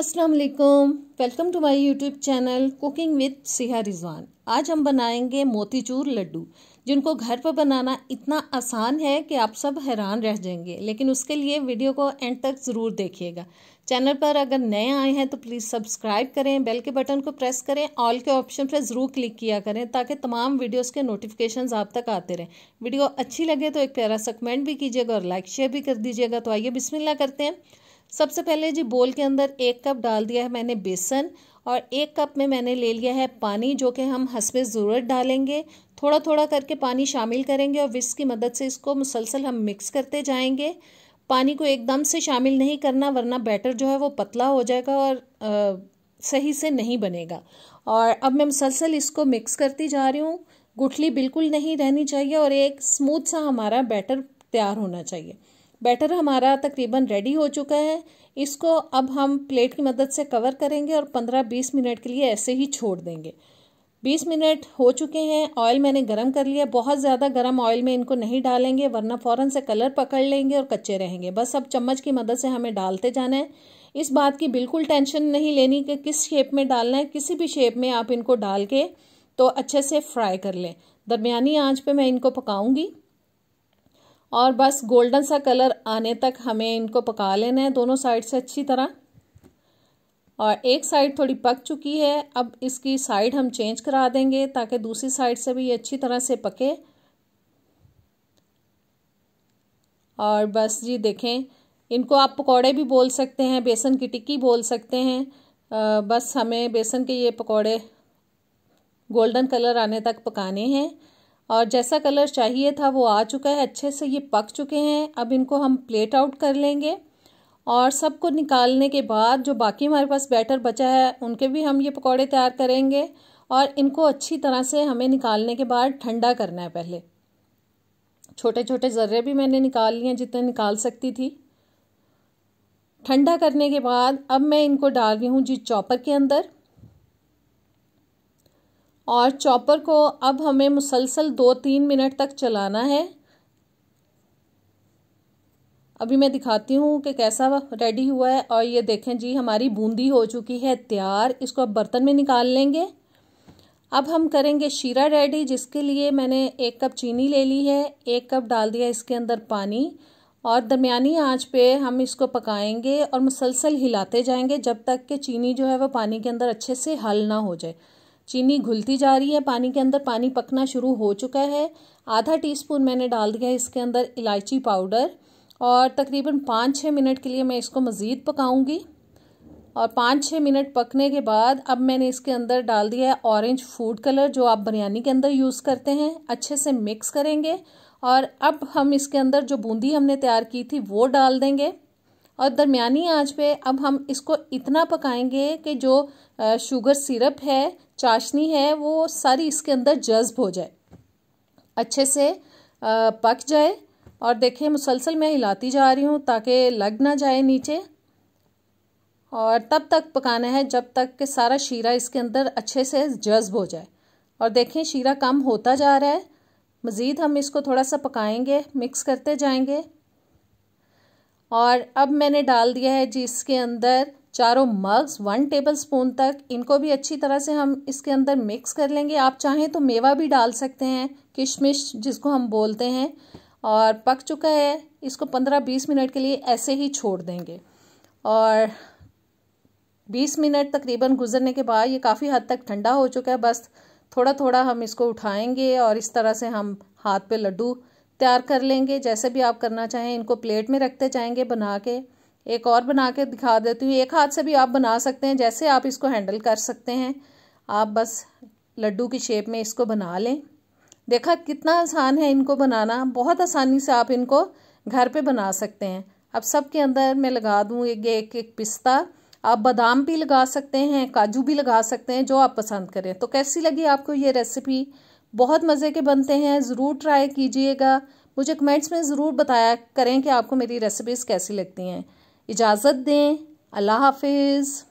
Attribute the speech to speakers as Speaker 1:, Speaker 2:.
Speaker 1: अस्सलाम वालेकुम welcome to my YouTube channel cooking with Siha Rizwan आज हम बनाएंगे मोतीचूर लड्डू जिनको घर पर बनाना इतना आसान है कि आप सब हैरान रह जाएंगे लेकिन उसके लिए वीडियो को एंड तक ज़रूर देखिएगा चैनल पर अगर नए आए हैं तो प्लीज़ सब्सक्राइब करें बेल के बटन को प्रेस करें ऑल के ऑप्शन पर ज़रूर क्लिक किया करें ताकि तमाम वीडियोज़ के नोटिफिकेशन आप तक आते रहें वीडियो अच्छी लगे तो एक प्यारा सा कमेंट भी कीजिएगा और लाइक शेयर भी कर दीजिएगा तो आइए बिस्मिल्लाह करते हैं सबसे पहले जी बोल के अंदर एक कप डाल दिया है मैंने बेसन और एक कप में मैंने ले लिया है पानी जो कि हम हंसपे ज़रूरत डालेंगे थोड़ा थोड़ा करके पानी शामिल करेंगे और विस्क की मदद से इसको मुसलसल हम मिक्स करते जाएंगे पानी को एकदम से शामिल नहीं करना वरना बैटर जो है वो पतला हो जाएगा और आ, सही से नहीं बनेगा और अब मैं मुसलसल इसको मिक्स करती जा रही हूँ गुठली बिल्कुल नहीं रहनी चाहिए और एक स्मूथ सा हमारा बैटर तैयार होना चाहिए बैटर हमारा तकरीबन रेडी हो चुका है इसको अब हम प्लेट की मदद से कवर करेंगे और पंद्रह बीस मिनट के लिए ऐसे ही छोड़ देंगे बीस मिनट हो चुके हैं ऑयल मैंने गरम कर लिया बहुत ज़्यादा गरम ऑयल में इनको नहीं डालेंगे वरना फ़ौरन से कलर पकड़ लेंगे और कच्चे रहेंगे बस अब चम्मच की मदद से हमें डालते जाना है इस बात की बिल्कुल टेंशन नहीं लेनी कि किस शेप में डालना है किसी भी शेप में आप इनको डाल के तो अच्छे से फ्राई कर लें दरमिया आँच पर मैं इनको पकाऊंगी और बस गोल्डन सा कलर आने तक हमें इनको पका लेना है दोनों साइड से अच्छी तरह और एक साइड थोड़ी पक चुकी है अब इसकी साइड हम चेंज करा देंगे ताकि दूसरी साइड से भी ये अच्छी तरह से पके और बस जी देखें इनको आप पकोड़े भी बोल सकते हैं बेसन की टिक्की बोल सकते हैं आ, बस हमें बेसन के ये पकोड़े गोल्डन कलर आने तक पकाने हैं और जैसा कलर चाहिए था वो आ चुका है अच्छे से ये पक चुके हैं अब इनको हम प्लेट आउट कर लेंगे और सबको निकालने के बाद जो बाकी हमारे पास बैटर बचा है उनके भी हम ये पकौड़े तैयार करेंगे और इनको अच्छी तरह से हमें निकालने के बाद ठंडा करना है पहले छोटे छोटे ज़र्रे भी मैंने निकाल लिए जितने निकाल सकती थी ठंडा करने के बाद अब मैं इनको डाल रही हूँ जी चॉपर के अंदर और चॉपर को अब हमें मुसलसल दो तीन मिनट तक चलाना है अभी मैं दिखाती हूँ कि कैसा रेडी हुआ है और ये देखें जी हमारी बूंदी हो चुकी है तैयार इसको अब बर्तन में निकाल लेंगे अब हम करेंगे शीरा रेडी जिसके लिए मैंने एक कप चीनी ले ली है एक कप डाल दिया इसके अंदर पानी और दरमियानी आंच पे हम इसको पकाएंगे और मुसलसल हिलाते जाएंगे जब तक कि चीनी जो है वह पानी के अंदर अच्छे से हल ना हो जाए चीनी घुलती जा रही है पानी के अंदर पानी पकना शुरू हो चुका है आधा टीस्पून मैंने डाल दिया इसके अंदर इलायची पाउडर और तकरीबन पाँच छः मिनट के लिए मैं इसको मज़ीद पकाऊंगी और पाँच छः मिनट पकने के बाद अब मैंने इसके अंदर डाल दिया है ऑरेंज फूड कलर जो आप बिरयानी के अंदर यूज़ करते हैं अच्छे से मिक्स करेंगे और अब हम इसके अंदर जो बूंदी हमने तैयार की थी वो डाल देंगे और दरमियानी आंच पे अब हम इसको इतना पकाएंगे कि जो शुगर सिरप है चाशनी है वो सारी इसके अंदर जज्ब हो जाए अच्छे से पक जाए और देखें मुसलसल मैं हिलाती जा रही हूँ ताकि लग ना जाए नीचे और तब तक पकाना है जब तक कि सारा शीरा इसके अंदर अच्छे से जज्ब हो जाए और देखें शीरा कम होता जा रहा है मज़ीद हम इसको थोड़ा सा पकाएंगे मिक्स करते जाएंगे और अब मैंने डाल दिया है जी इसके अंदर चारों मग्स वन टेबल स्पून तक इनको भी अच्छी तरह से हम इसके अंदर मिक्स कर लेंगे आप चाहें तो मेवा भी डाल सकते हैं किशमिश जिसको हम बोलते हैं और पक चुका है इसको पंद्रह बीस मिनट के लिए ऐसे ही छोड़ देंगे और बीस मिनट तकरीबन गुजरने के बाद ये काफ़ी हद तक ठंडा हो चुका है बस थोड़ा थोड़ा हम इसको उठाएँगे और इस तरह से हम हाथ पे लड्डू तैयार कर लेंगे जैसे भी आप करना चाहें इनको प्लेट में रखते जाएंगे बना के एक और बना के दिखा देती हूँ एक हाथ से भी आप बना सकते हैं जैसे आप इसको हैंडल कर सकते हैं आप बस लड्डू की शेप में इसको बना लें देखा कितना आसान है इनको बनाना बहुत आसानी से आप इनको घर पे बना सकते हैं अब सब के अंदर मैं लगा दूँ एक एक एक पिस्ता आप बादाम भी लगा सकते हैं काजू भी लगा सकते हैं जो आप पसंद करें तो कैसी लगी आपको ये रेसिपी बहुत मज़े के बनते हैं ज़रूर ट्राई कीजिएगा मुझे कमेंट्स में ज़रूर बताया करें कि आपको मेरी रेसिपीज़ कैसी लगती हैं इजाज़त दें अल्लाह हाफिज़